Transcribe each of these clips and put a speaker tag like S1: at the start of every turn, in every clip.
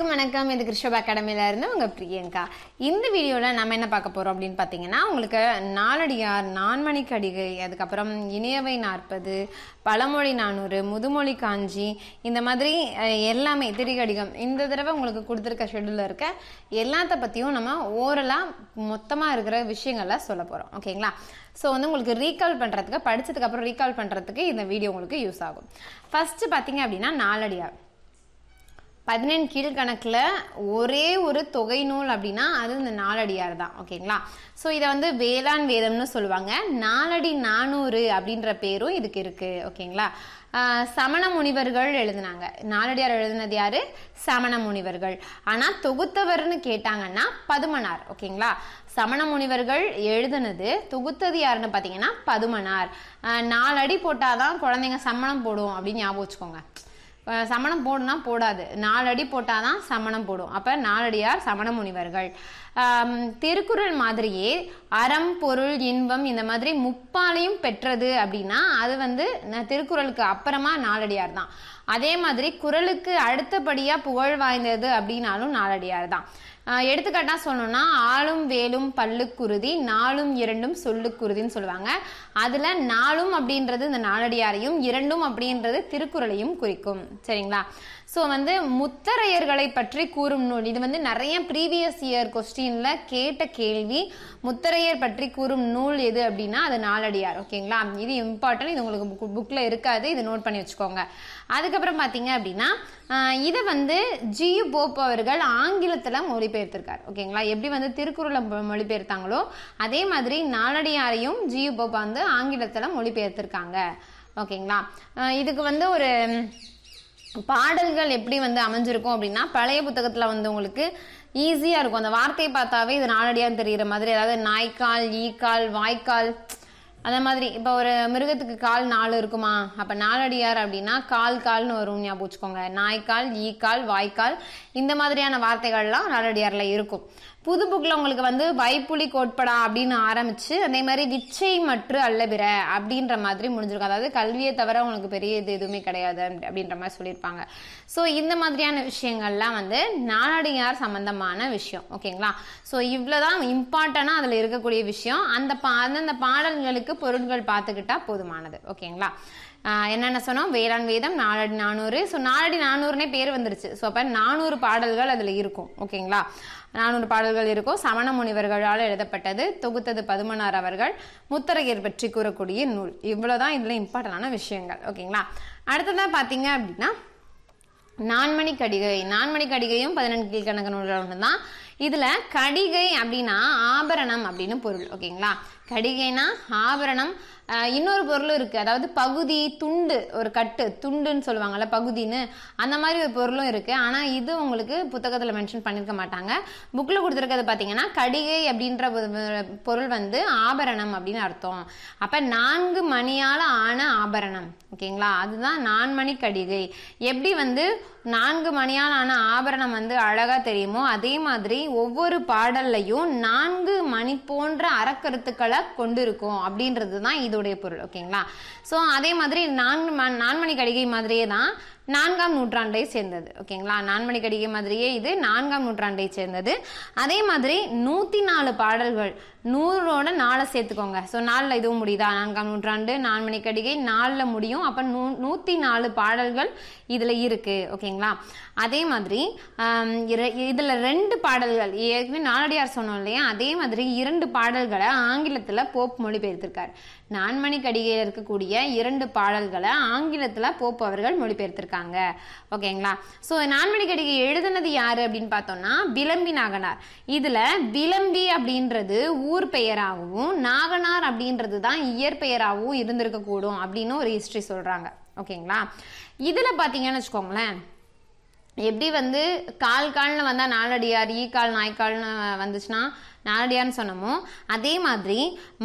S1: அனைவருக்கும் வணக்கம் இது கிருஷப் அகாடமியில இருந்து உங்க பிரியங்கா இந்த வீடியோவில் நம்ம என்ன பார்க்க போகிறோம் அப்படின்னு பார்த்தீங்கன்னா உங்களுக்கு நாலடியார் நான்மணி கடிகை அதுக்கப்புறம் இணையவை நாற்பது பழமொழி நானூறு முதுமொழி காஞ்சி இந்த மாதிரி எல்லாமே திரிகடிகம் இந்த தடவை உங்களுக்கு கொடுத்துருக்க ஷெடியூல இருக்க எல்லாத்த பற்றியும் நம்ம ஓரலாக மொத்தமாக இருக்கிற விஷயங்கள்ல சொல்ல போகிறோம் ஓகேங்களா ஸோ வந்து உங்களுக்கு ரீகால் பண்ணுறதுக்கு அப்புறம் ரீகால் பண்ணுறதுக்கு இந்த வீடியோ உங்களுக்கு யூஸ் ஆகும் ஃபஸ்ட்டு பார்த்தீங்க அப்படின்னா நாலடியார் கீழ் கீழ்கணக்கில் ஒரே ஒரு தொகை நூல் அப்படின்னா அது இந்த நாலடியார் தான் ஓகேங்களா ஸோ இதை வந்து வேளாண் வேதம்னு சொல்லுவாங்க நாலடி நானூறு அப்படின்ற பேரும் இதுக்கு இருக்குது ஓகேங்களா சமண முனிவர்கள் எழுதினாங்க நாலடியார் எழுதினது யாரு சமண முனிவர்கள் ஆனால் தொகுத்தவர்னு கேட்டாங்கன்னா பதுமனார் ஓகேங்களா சமண முனிவர்கள் எழுதுனது தொகுத்தது யாருன்னு பார்த்தீங்கன்னா பதுமனார் நாலடி போட்டாதான் குழந்தைங்க சமணம் போடும் அப்படின்னு ஞாபகம் வச்சுக்கோங்க சமணம் போடணும்னா போடாது நாலடி போட்டாதான் சமணம் போடும் அப்போ நாலடியார் சமண முனிவர்கள் திருக்குறள் மாதிரியே அறம் பொருள் இன்பம் இந்த மாதிரி முப்பாலையும் பெற்றது அப்படின்னா அது வந்து திருக்குறளுக்கு அப்புறமா நாலடியார் தான் அதே மாதிரி குரலுக்கு அடுத்தபடியாக புகழ் வாய்ந்தது அப்படின்னாலும் நாலடியார் தான் எடுத்துக்காட்டாக சொல்லணும்னா ஆளும் வேலும் பல்லுக்குருதி நாளும் இரண்டும் சொல்லுக்குருதின்னு சொல்லுவாங்க அதில் நாளும் அப்படின்றது இந்த நாளடியாரையும் இரண்டும் அப்படின்றது திருக்குறளையும் குறிக்கும் சரிங்களா ஸோ வந்து முத்தரையர்களை பற்றி கூறும் நூல் இது வந்து நிறைய ப்ரீவியஸ் இயர் கொஸ்டின்ல கேட்ட கேள்வி முத்தரையர் பற்றி கூறும் நூல் எது அப்படின்னா அது நாளடியார் ஓகேங்களா இது இம்பார்ட்டன்ட் இது உங்களுக்கு புக்கில் இருக்காது இது நோட் பண்ணி வச்சுக்கோங்க அதுக்கப்புறம் பார்த்தீங்க அப்படின்னா இதை வந்து ஜியு போப் அவர்கள் ஆங்கிலத்தில் மொழிபெயர்த்திருக்கார் ஓகேங்களா எப்படி வந்து திருக்குறளை மொழிபெயர்த்தாங்களோ அதே மாதிரி நாளடியாரையும் ஜி போப் வந்து ஆங்கிலத்தில் மொழிபெயர்த்திருக்காங்க ஓகேங்களா இதுக்கு வந்து ஒரு பாடல்கள் எப்படி வந்து அமைஞ்சிருக்கும் அப்படின்னா பழைய புத்தகத்தில் வந்து உங்களுக்கு ஈஸியாக இருக்கும் அந்த வார்த்தையை பார்த்தாவே இது நாளடியாக தெரிகிற மாதிரி அதாவது நாய்க்கால் ஈக்கால் வாய்க்கால் அந்த மாதிரி இப்போ ஒரு மிருகத்துக்கு கால் நாலு இருக்குமா அப்போ நாலடியார் அப்படின்னா கால் கால்னு வரும் ஞாபகம் வச்சுக்கோங்க நாய்க்கால் ஈக்கால் வாய்க்கால் இந்த மாதிரியான வார்த்தைகள்லாம் நாலடியாரில் இருக்கும் புது புக்கில் உங்களுக்கு வந்து வைப்புலி கோட்படா அப்படின்னு ஆரம்பித்து அதே மாதிரி விச்சை மற்ற அல்லபிற அப்படின்ற மாதிரி முடிஞ்சிருக்கும் அதாவது கல்வியை தவிர உங்களுக்கு பெரிய இது எதுவுமே கிடையாது அப்படின்ற மாதிரி சொல்லியிருப்பாங்க ஸோ இந்த மாதிரியான விஷயங்கள்லாம் வந்து நாலடியார் சம்மந்தமான விஷயம் ஓகேங்களா ஸோ இவ்வளோதான் இம்பார்ட்டனாக அதில் இருக்கக்கூடிய விஷயம் அந்த பா அந்தந்த பாடல்களுக்கு உங்களுக்கு பொருட்கள் பார்த்துக்கிட்டா போதுமானது ஓகேங்களா என்னென்ன சொன்னோம் வேளாண் வேதம் நாலடி நானூறு ஸோ நாலடி நானூறுனே பேர் வந்துருச்சு ஸோ அப்போ நானூறு பாடல்கள் அதில் இருக்கும் ஓகேங்களா நானூறு பாடல்கள் இருக்கும் சமண முனிவர்களால் எழுதப்பட்டது தொகுத்தது பதுமனார் அவர்கள் முத்தரையர் பற்றி கூறக்கூடிய நூல் இவ்வளோதான் இதில் இம்பார்ட்டண்டான விஷயங்கள் ஓகேங்களா அடுத்ததான் பார்த்தீங்க அப்படின்னா நான்மணி கடிகை நான்மணி கடிகையும் பதினெண்டு கணக்கு நூல்கள் ஒன்று தான் இதில் கடிகை அப்படின்னா ஆபரணம் அப்படின்னு பொருள் ஓகேங்களா கடிகைனா ஆபரணம் இன்னொரு பொருளும் இருக்குது அதாவது பகுதி துண்டு ஒரு கட்டு துண்டுன்னு சொல்லுவாங்கள்ல பகுதின்னு அந்த மாதிரி ஒரு பொருளும் இருக்குது ஆனால் இது உங்களுக்கு புத்தகத்தில் மென்ஷன் பண்ணியிருக்க மாட்டாங்க புக்கில் கொடுத்துருக்கிறது பார்த்தீங்கன்னா கடிகை அப்படின்ற பொருள் வந்து ஆபரணம் அப்படின்னு அர்த்தம் அப்போ நான்கு மணியால் ஆன ஆபரணம் ஓகேங்களா அதுதான் நான்மணி கடிகை எப்படி வந்து நான்கு மணியால் ஆன ஆபரணம் வந்து அழகாக தெரியுமோ அதே மாதிரி ஒவ்வொரு பாடல்லையும் நான்கு மணி போன்ற அறக்கருத்துக்களை கொண்டிருக்கும் அப்படின்றது தான் இதோடைய பொருள் ஓகேங்களா ஸோ அதே மாதிரி நான்கு ம நான்மணி கடிகை மாதிரியே தான் நான்காம் நூற்றாண்டை சேர்ந்தது ஓகேங்களா நான்மணி கடிகை மாதிரியே இது நான்காம் நூற்றாண்டை சேர்ந்தது அதே மாதிரி நூற்றி நாலு பாடல்கள் நூறோட நாள சேர்த்துக்கோங்க ஸோ நாளில் இதுவும் முடியுதா நான்காம் நூற்றாண்டு நான்மணி கடிகை நாளில் முடியும் அப்போ நூ நூற்றி நாலு பாடல்கள் இதில் இருக்குது ஓகேங்களா அதே மாதிரி இதில் ரெண்டு பாடல்கள் ஏற்கனவே நாலடியார் சொன்னோம் இல்லையா அதே மாதிரி இரண்டு பாடல்களை ஆங்கிலத்தில் போப் மொழிபெயர்த்திருக்கார் நான்மணி கடிகையில் இருக்கக்கூடிய இரண்டு பாடல்களை ஆங்கிலத்தில் போப் அவர்கள் மொழிபெயர்த்திருக்காங்க ஓகேங்களா ஸோ நான்மணி கடிகை எழுதுனது யார் அப்படின்னு பார்த்தோம்னா விளம்பி நாகனார் இதில் விளம்பி அப்படின்றது ஊர் பெயராகவும் நாகனார் அப்படின்றது தான் இயற்பெயராகவும் இருந்திருக்கக்கூடும் அப்படின்னு ஒரு ஹிஸ்ட்ரி சொல்கிறாங்க ஓகேங்களா இதில் பார்த்தீங்கன்னு வச்சுக்கோங்களேன் எப்படி வந்து கால் கால்னு வந்தால் நாலடியார் ஈ கால் நாய்க்கால்னு வந்துச்சுன்னா நாரடியான்னு சொன்னமோ அதே மாதிரி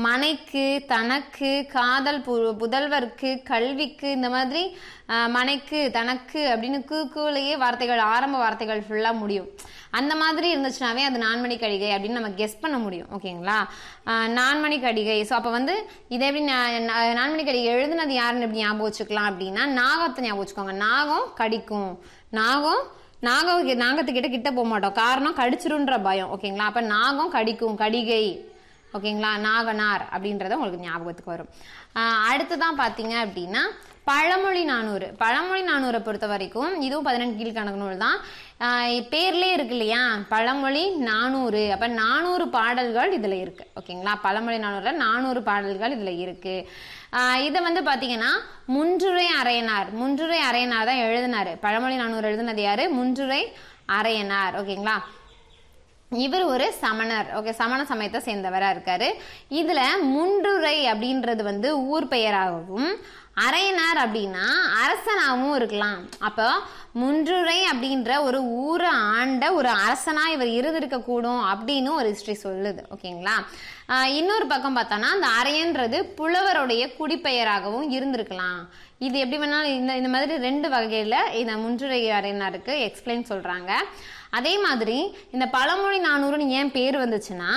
S1: மனைக்கு தனக்கு காதல் பு புதல்வருக்கு கல்விக்கு இந்த மாதிரி மனைக்கு தனக்கு அப்படின்னு கூக்குலேயே வார்த்தைகள் ஆரம்ப வார்த்தைகள் ஃபுல்லாக முடியும் அந்த மாதிரி இருந்துச்சுனாவே அது நான்மணி கடிகை அப்படின்னு நம்ம கெஸ் பண்ண முடியும் ஓகேங்களா நான்மணி கடிகை ஸோ அப்போ வந்து இதை எப்படி நான்மணி கடிகை எழுதுனது யாருன்னு எப்படி ஞாபகம் வச்சுக்கலாம் அப்படின்னா நாகத்தை ஞாபகம் வச்சுக்கோங்க நாகம் கடிக்கும் நாகம் நாகம் நாகத்துக்கிட்ட கிட்ட போக மாட்டோம் காரணம் கடிச்சிருன்ற பயம் ஓகேங்களா அப்போ நாகம் கடிக்கும் கடிகை ஓகேங்களா நாகனார் அப்படின்றத உங்களுக்கு ஞாபகத்துக்கு வரும் அடுத்துதான் பார்த்தீங்க அப்படின்னா பழமொழி நானூறு பழமொழி நானூரை பொறுத்த வரைக்கும் இதுவும் பதினெட்டு கீழ்கணக்கு நூல் தான் பேர்லேயே இருக்கு இல்லையா பழமொழி நானூறு அப்போ நானூறு பாடல்கள் இதில் இருக்குது ஓகேங்களா பழமொழி நானூறுல நானூறு பாடல்கள் இதில் இருக்குது இதை வந்து பார்த்தீங்கன்னா முன்றுரை அரையனார் முன்றுரை அரையனார் தான் எழுதினார் பழமொழி நானூறு எழுதினது யார் முன்றுரை அரையனார் ஓகேங்களா இவர் ஒரு சமணர் ஓகே சமண சமயத்தை சேர்ந்தவராக இருக்காரு இதில் முன்றுரை அப்படின்றது வந்து ஊர் பெயராகவும் அரையனார் அப்படின்னா அரசனாகவும் இருக்கலாம் அப்போ முன்றுரை அப்படின்ற ஒரு ஊரை ஆண்ட ஒரு அரசனாக இவர் இருந்திருக்கக்கூடும் அப்படின்னு ஒரு ஹிஸ்ட்ரி சொல்லுது ஓகேங்களா இன்னொரு பக்கம் பார்த்தோன்னா அந்த அரையன்றது புலவருடைய குடிப்பெயராகவும் இருந்திருக்கலாம் இது எப்படி வேணாலும் இந்த இந்த மாதிரி ரெண்டு வகையில் இந்த முன்றுரை அரையனாருக்கு எக்ஸ்பிளைன் சொல்கிறாங்க அதே மாதிரி இந்த பழமொழி நானூறுன்னு ஏன் பேர் வந்துச்சுன்னா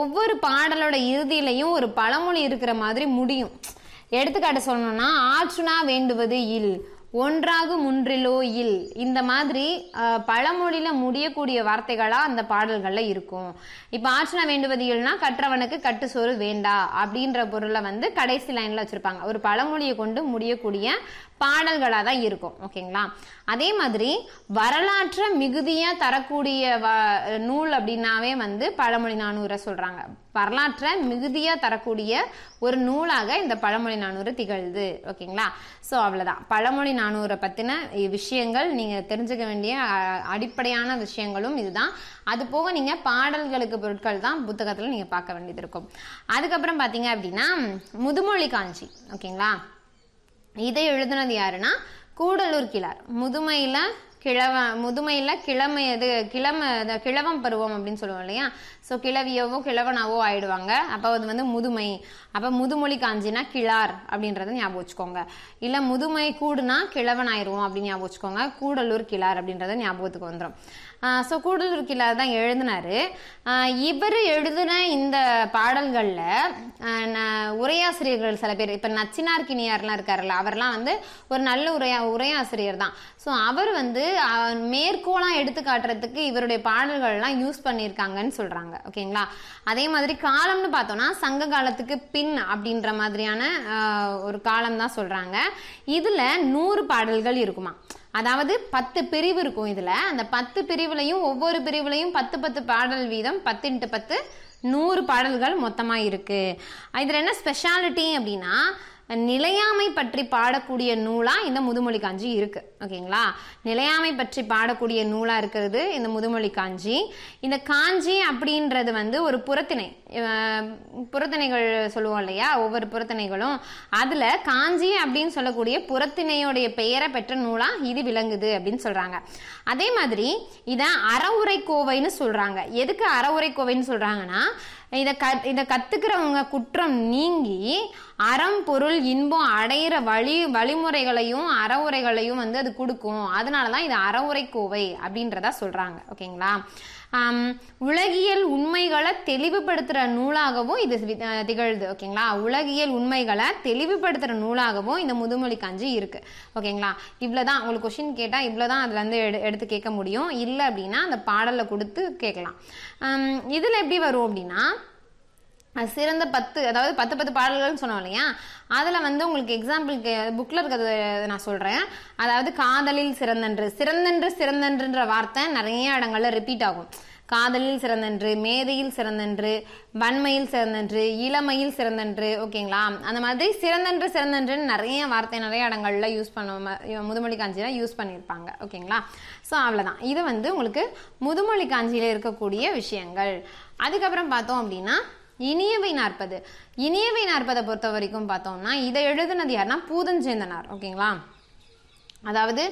S1: ஒவ்வொரு பாடலோட இறுதியிலையும் ஒரு பழமொழி இருக்கிற மாதிரி முடியும் எடுத்துக்காட்டு சொல்லணும்னா ஆற்றுனா வேண்டுவது இல் ஒன்றாகு முன்றிலோ இல் இந்த மாதிரி பழமொழியில முடியக்கூடிய வார்த்தைகளா அந்த பாடல்கள்ல இருக்கும் இப்ப ஆச்சனா வேண்டுவது இல்னா கற்றவனுக்கு கட்டு சோறு வேண்டா அப்படின்ற பொருளை வந்து கடைசி லைன்ல வச்சிருப்பாங்க ஒரு பழமொழியை கொண்டு முடியக்கூடிய பாடல்களாக தான் இருக்கும் ஓகேங்களா அதே மாதிரி வரலாற்றை மிகுதியாக தரக்கூடிய வ நூல் அப்படின்னாவே வந்து பழமொழி நானூரை சொல்கிறாங்க வரலாற்றை மிகுதியாக தரக்கூடிய ஒரு நூலாக இந்த பழமொழி நானூறு திகழ்து ஓகேங்களா ஸோ அவ்வளோதான் பழமொழி நானூரை பற்றின விஷயங்கள் நீங்கள் தெரிஞ்சுக்க வேண்டிய அடிப்படையான விஷயங்களும் இதுதான் அது போக நீங்கள் பாடல்களுக்கு பொருட்கள் தான் புத்தகத்தில் நீங்கள் பார்க்க வேண்டியது இருக்கும் அதுக்கப்புறம் பார்த்தீங்க அப்படின்னா முதுமொழி காஞ்சி ஓகேங்களா இதை எழுதுனது யாருன்னா கூடலூர் கிழார் முதுமையில கிழவ முதுமையில கிழமை அது கிழமை கிழவம் பருவம் அப்படின்னு சொல்லுவோம் இல்லையா ஸோ கிழவியவோ கிழவனாவோ ஆயிடுவாங்க அப்போ அது வந்து முதுமை அப்போ முதுமொழி காஞ்சினா கிளார் அப்படின்றத ஞாபகம் வச்சுக்கோங்க இல்லை முதுமை கூடுனா கிழவன் ஆயிடுவோம் அப்படின்னு ஞாபகம் வச்சுக்கோங்க கூடலூர் கிளார் அப்படின்றத ஞாபகத்துக்கு வந்துடும் ஸோ கூடலூர் கிளார் தான் எழுதினார் இவர் எழுதின இந்த பாடல்களில் உரையாசிரியர்கள் சில பேர் இப்போ நச்சினார் கிணியார்லாம் இருக்காருல்ல அவர்லாம் வந்து ஒரு நல்ல உரையா உரையாசிரியர் தான் ஸோ அவர் வந்து மேற்கோளாக எடுத்து காட்டுறதுக்கு இவருடைய பாடல்கள்லாம் யூஸ் பண்ணியிருக்காங்கன்னு சொல்கிறாங்க ஓகேங்களா அதே மாதிரி காலம்னு பார்த்தோம்னா சங்க காலத்துக்கு பின் அப்படின்ற மாதிரியான ஒரு காலம் தான் சொல்கிறாங்க இதில் நூறு பாடல்கள் இருக்குமா அதாவது பத்து பிரிவு இருக்கும் இதில் அந்த பத்து பிரிவுலையும் ஒவ்வொரு பிரிவுலையும் பத்து பத்து பாடல் வீதம் பத்து இன்ட்டு பத்து நூறு பாடல்கள் மொத்தமாக இருக்குது இதில் என்ன ஸ்பெஷாலிட்டி அப்படின்னா நிலையாமை பற்றி பாடக்கூடிய நூலாக இந்த முதுமொழி காஞ்சி இருக்குது ஓகேங்களா நிலையாமை பற்றி பாடக்கூடிய நூலாக இருக்கிறது இந்த முதுமொழி காஞ்சி இந்த காஞ்சி அப்படின்றது வந்து ஒரு புறத்தினை புறத்தினைகள் சொல்லுவோம் இல்லையா ஒவ்வொரு புறத்தினைகளும் அதில் காஞ்சி அப்படின்னு சொல்லக்கூடிய புறத்தினையுடைய பெயரை பெற்ற நூலாக இது விளங்குது அப்படின்னு சொல்கிறாங்க அதே மாதிரி இதை அறவுரை கோவைன்னு சொல்கிறாங்க எதுக்கு அறவுரை கோவைன்னு சொல்கிறாங்கன்னா இதை க இதை கற்றுக்கிறவங்க குற்றம் நீங்கி அறம் பொருள் இன்பம் அடையிற வழி வழிமுறைகளையும் அறவுரைகளையும் வந்து அது கொடுக்கும் அதனால தான் இது அறவுரை கோவை அப்படின்றத சொல்கிறாங்க ஓகேங்களா உலகியல் உண்மைகளை தெளிவுபடுத்துகிற நூலாகவும் இது திகழ்து ஓகேங்களா உலகியல் உண்மைகளை தெளிவுபடுத்துகிற நூலாகவும் இந்த முதுமொழி காஞ்சி இருக்குது ஓகேங்களா இவ்வளோ தான் உங்களுக்கு கொஷின் கேட்டால் இவ்வளோ தான் அதுலேருந்து எடு எடுத்து கேட்க முடியும் இல்லை அப்படின்னா அந்த பாடலை கொடுத்து கேட்கலாம் இதில் எப்படி வரும் அப்படின்னா சிறந்த பத்து அதாவது பத்து பத்து பாடல்கள்னு சொன்னோம் இல்லையா அதில் வந்து உங்களுக்கு எக்ஸாம்பிளுக்கு புக்கில் இருக்கிறது நான் சொல்கிறேன் அதாவது காதலில் சிறந்தன்று சிறந்தன்று சிறந்தன்றுன்ற வார்த்தை நிறைய இடங்களில் ரிப்பீட் ஆகும் காதலில் சிறந்தன்று மேதையில் சிறந்தன்று வன்மையில் சிறந்தன்று இளமையில் சிறந்தன்று ஓகேங்களா அந்த மாதிரி சிறந்தன்று சிறந்தன்றுன்னு நிறைய வார்த்தை நிறைய இடங்கள்ல யூஸ் பண்ண முதுமொழி காஞ்சியில யூஸ் பண்ணியிருப்பாங்க ஓகேங்களா ஸோ அவ்வளோதான் இது வந்து உங்களுக்கு முதுமொழி காஞ்சியில் இருக்கக்கூடிய விஷயங்கள் அதுக்கப்புறம் பார்த்தோம் அப்படின்னா இனியவை நாற்பது இனியவை நாற்பதை பொறுத்த வரைக்கும் பார்த்தோம்னா இதை எழுதுனது யாருன்னா பூதஞ்சேந்தனார் ஓகேங்களா அதாவது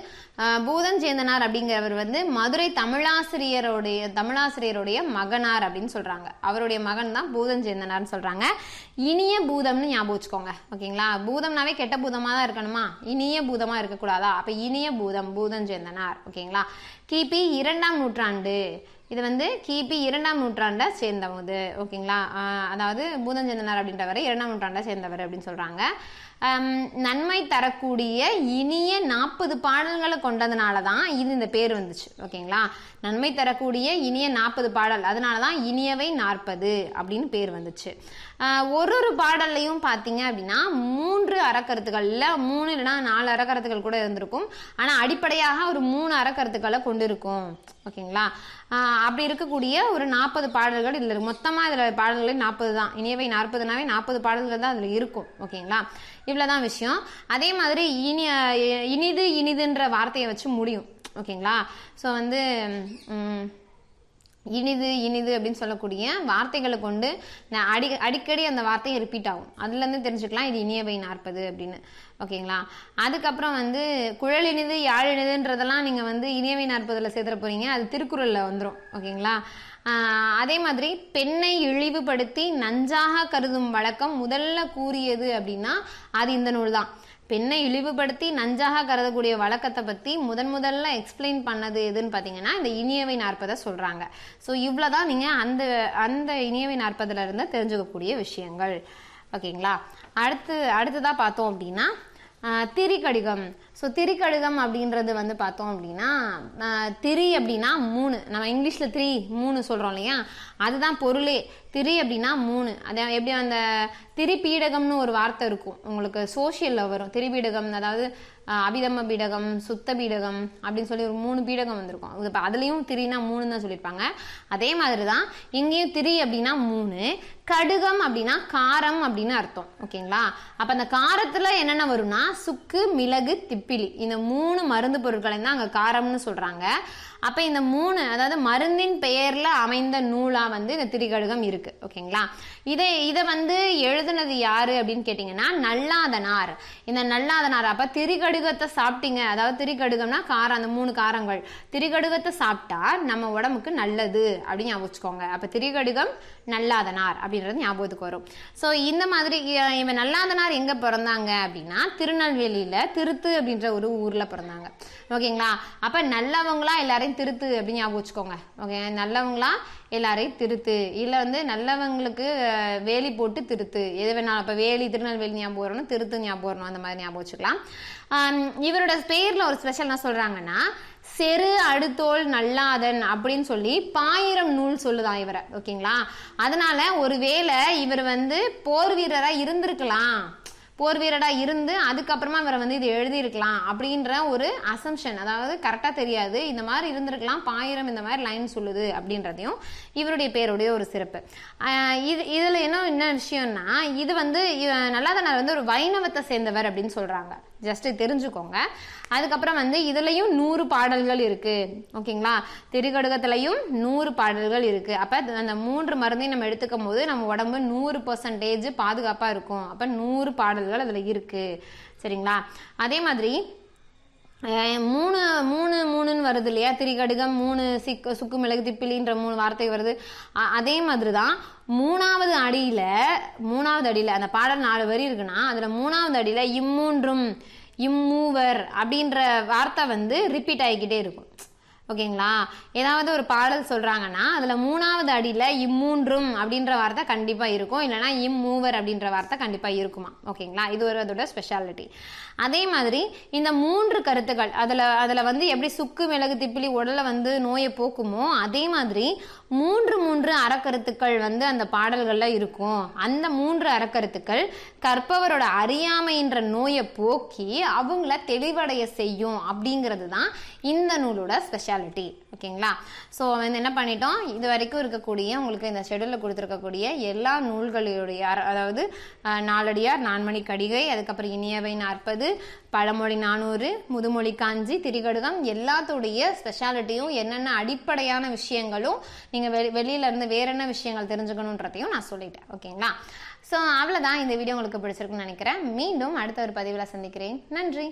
S1: பூதன் சேந்தனார் அப்படிங்கிறவர் வந்து மதுரை தமிழாசிரியருடைய தமிழாசிரியருடைய மகனார் அப்படின்னு சொல்கிறாங்க அவருடைய மகன் தான் பூதன் சேந்தனார்னு சொல்கிறாங்க இனிய பூதம்னு ஞாபகம் வச்சுக்கோங்க ஓகேங்களா பூதம்னாவே கெட்ட பூதமாக தான் இருக்கணுமா இனிய பூதமாக இருக்கக்கூடாதா அப்போ இனிய பூதம் பூதன் சேந்தனார் ஓகேங்களா கிபி இரண்டாம் நூற்றாண்டு இது வந்து கிபி இரண்டாம் நூற்றாண்டை சேர்ந்தவது ஓகேங்களா அதாவது பூதஞ்சந்தனார் அப்படின்றவரை இரண்டாம் நூற்றாண்டை சேர்ந்தவர் அப்படின்னு சொல்கிறாங்க நன்மை தரக்கூடிய இனிய நாற்பது பாடல்களை கொண்டதுனால தான் இது இந்த பேர் வந்துச்சு ஓகேங்களா நன்மை தரக்கூடிய இனிய நாற்பது பாடல் அதனால தான் இனியவை நாற்பது அப்படின்னு பேர் வந்துச்சு ஒரு ஒரு பாடல்லையும் பார்த்தீங்க அப்படின்னா மூன்று அறக்கருத்துக்களில் மூணு இல்லைன்னா நாலு அறக்கருத்துக்கள் கூட இருந்திருக்கும் ஆனால் அடிப்படையாக ஒரு மூணு அறக்கருத்துக்களை கொண்டிருக்கும் ஓகேங்களா அப்படி இருக்கக்கூடிய ஒரு நாற்பது பாடல்கள் இதில் மொத்தமாக இதில் பாடல்களே நாற்பது தான் இனியவை நாற்பதுனாவே நாற்பது பாடல்கள் தான் அதில் இருக்கும் ஓகேங்களா இவ்வளோ தான் விஷயம் அதே மாதிரி இனி இனிது இனிதுன்ற வார்த்தையை வச்சு முடியும் ஓகேங்களா ஸோ வந்து இனிது இனிது அப்படின்னு சொல்லக்கூடிய வார்த்தைகளை கொண்டு நான் அடி அடிக்கடி அந்த வார்த்தையை ரிப்பீட் ஆகும் அதுலேருந்து தெரிஞ்சுக்கலாம் இது இனியவை நாற்பது அப்படின்னு ஓகேங்களா அதுக்கப்புறம் வந்து குழல் இனிது யாழ் இனிதுன்றதெல்லாம் நீங்கள் வந்து இனியவை நாற்பதில் சேர்த்துற போகிறீங்க அது திருக்குறளில் வந்துடும் ஓகேங்களா அதே மாதிரி பெண்ணை இழிவுபடுத்தி நஞ்சாக கருதும் வழக்கம் முதல்ல கூறியது அப்படின்னா அது இந்த நூல் தான் பெண்ணை இழிவுபடுத்தி நஞ்சாக கருதக்கூடிய வழக்கத்தை பற்றி முதன் முதல்ல எக்ஸ்பிளைன் பண்ணது எதுன்னு பார்த்தீங்கன்னா இந்த இனியவை நாற்பதை சொல்கிறாங்க ஸோ இவ்வளோ தான் நீங்கள் அந்த அந்த இனியவை நாற்பதுலேருந்து தெரிஞ்சுக்கக்கூடிய விஷயங்கள் ஓகேங்களா அடுத்து அடுத்ததாக பார்த்தோம் அப்படின்னா திரிகடிகம் ஸோ திரிகடுகம் அப்படின்றது வந்து பார்த்தோம் அப்படின்னா திரி அப்படின்னா மூணு நம்ம இங்கிலீஷில் த்ரீ மூணு சொல்கிறோம் இல்லையா அதுதான் பொருளே திரி அப்படின்னா மூணு அதே எப்படி அந்த திரிபீடகம்னு ஒரு வார்த்தை இருக்கும் உங்களுக்கு சோஷியலில் வரும் திரிபீடகம் அதாவது அபிதம பீடகம் சுத்த பீடகம் அப்படின்னு சொல்லி ஒரு மூணு பீடகம் வந்திருக்கும் இப்போ அதுலேயும் திரினா மூணு தான் சொல்லியிருப்பாங்க அதே மாதிரி தான் இங்கேயும் திரி அப்படின்னா மூணு கடுகம் அப்படின்னா காரம் அப்படின்னு அர்த்தம் ஓகேங்களா அப்போ அந்த காரத்தில் என்னென்ன வரும்னா சுக்கு மிளகு திப்பி திப்பிலி இந்த மூணு மருந்து பொருட்களையும் தான் அங்கே காரம்னு சொல்கிறாங்க அப்போ இந்த மூணு அதாவது மருந்தின் பெயரில் அமைந்த நூலாக வந்து இந்த திரிகடுகம் இருக்குது ஓகேங்களா இதை இதை வந்து எழுதுனது யார் அப்படின்னு கேட்டிங்கன்னா நல்லாதனார் இந்த நல்லாதனார் அப்போ திரிகடுகத்தை சாப்பிட்டீங்க அதாவது திரிகடுகம்னா காரம் அந்த மூணு காரங்கள் திரிகடுகத்தை சாப்பிட்டா நம்ம உடம்புக்கு நல்லது அப்படின்னு ஞாபகம் வச்சுக்கோங்க அப்போ திரிகடுகம் நல்லாதனார் அப்படின்றது ஞாபகத்துக்கு வரும் ஸோ இந்த மாதிரி இவன் நல்லாதனார் எங்கே பிறந்தாங்க அப்படின்னா திருநெல்வேலியில் திருத்து அப்படின்ற ஒரு ஊரில் பிறந்தாங்க ஓகேங்களா அப்போ நல்லவங்களா எல்லாரையும் எல்லாரையும் திருத்து அப்படின்னு ஞாபகம் வச்சுக்கோங்க ஓகே நல்லவங்களாம் எல்லாரையும் திருத்து இல்லை வந்து நல்லவங்களுக்கு வேலி போட்டு திருத்து எது வேணாலும் அப்போ வேலி திருநெல்வேலி ஞாபகம் வரணும் திருத்து ஞாபகம் வரணும் அந்த மாதிரி ஞாபகம் வச்சுக்கலாம் இவரோட பேரில் ஒரு ஸ்பெஷல் என்ன சொல்கிறாங்கன்னா செரு அடுத்தோல் நல்லாதன் அப்படின்னு சொல்லி பாயிரம் நூல் சொல்லுதான் இவரை ஓகேங்களா அதனால ஒருவேளை இவர் வந்து போர் வீரராக இருந்திருக்கலாம் போர் வீரராக இருந்து அதுக்கப்புறமா இவரை வந்து இது எழுதியிருக்கலாம் அப்படின்ற ஒரு அசம்ஷன் அதாவது கரெக்டாக தெரியாது இந்த மாதிரி இருந்திருக்கலாம் பாயிரம் இந்த மாதிரி லைன் சொல்லுது அப்படின்றதையும் இவருடைய பேருடைய ஒரு சிறப்பு இது இதில் என்ன என்ன விஷயம்னா இது வந்து நல்லாதனார் வந்து ஒரு வைணவத்தை சேர்ந்தவர் அப்படின்னு சொல்கிறாங்க ஜஸ்ட் தெரிஞ்சுக்கோங்க அதுக்கப்புறம் வந்து இதுலேயும் நூறு பாடல்கள் இருக்கு ஓகேங்களா திருக்கடுகத்திலையும் நூறு பாடல்கள் இருக்கு அப்ப அந்த மூன்று மருந்தையும் நம்ம எடுத்துக்கும் போது நம்ம உடம்பு நூறு பர்சன்டேஜ் பாதுகாப்பா இருக்கும் அப்ப நூறு பாடல்கள் நிகழ்வுகள் அதில் இருக்குது சரிங்களா அதே மாதிரி மூணு மூணு மூணுன்னு வருது இல்லையா திரிகடுகம் மூணு சிக்கு சுக்கு மிளகு திப்பிலின்ற மூணு வார்த்தை வருது அதே மாதிரி தான் மூணாவது அடியில் மூணாவது அடியில் அந்த பாடல் நாலு வரி இருக்குன்னா அதில் மூணாவது அடியில் இம்மூன்றும் இம்மூவர் அப்படின்ற வார்த்தை வந்து ரிப்பீட் ஆகிக்கிட்டே இருக்கும் ஓகேங்களா ஏதாவது ஒரு பாடல் சொல்கிறாங்கன்னா அதில் மூணாவது அடியில் இம்மூன்றும் அப்படின்ற வார்த்தை கண்டிப்பாக இருக்கும் இல்லைனா இம்மூவர் அப்படின்ற வார்த்தை கண்டிப்பாக இருக்குமா ஓகேங்களா இது ஒரு அதோட ஸ்பெஷாலிட்டி அதே மாதிரி இந்த மூன்று கருத்துக்கள் அதில் அதில் வந்து எப்படி சுக்கு மிளகு திப்பிலி உடலை வந்து நோயை போக்குமோ அதே மாதிரி மூன்று மூன்று அறக்கருத்துக்கள் வந்து அந்த பாடல்களில் இருக்கும் அந்த மூன்று அறக்கருத்துக்கள் கற்பவரோட அறியாமைன்ற நோயை போக்கி அவங்கள தெளிவடைய செய்யும் அப்படிங்கிறது தான் இந்த நூலோட ஸ்பெஷாலிட்டி ஓகேங்களா ஸோ வந்து என்ன பண்ணிட்டோம் இது வரைக்கும் இருக்கக்கூடிய உங்களுக்கு இந்த ஷெடியூலில் கொடுத்துருக்கக்கூடிய எல்லா நூல்களுடைய அதாவது நாலடியார் நான்மணி கடிகை அதுக்கப்புறம் இனியவை நாற்பது பழமொழி நானூறு முதுமொழி காஞ்சி திரிகடுகம் எல்லாத்துடைய ஸ்பெஷாலிட்டியும் என்னென்ன அடிப்படையான விஷயங்களும் நீங்கள் வெளி வெளியிலேருந்து வேற என்ன விஷயங்கள் தெரிஞ்சுக்கணுன்றதையும் நான் சொல்லிட்டேன் ஓகேங்களா ஸோ அவ்வளோதான் இந்த வீடியோ உங்களுக்கு பிடிச்சிருக்குன்னு நினைக்கிறேன் மீண்டும் அடுத்த ஒரு பதிவில் சந்திக்கிறேன் நன்றி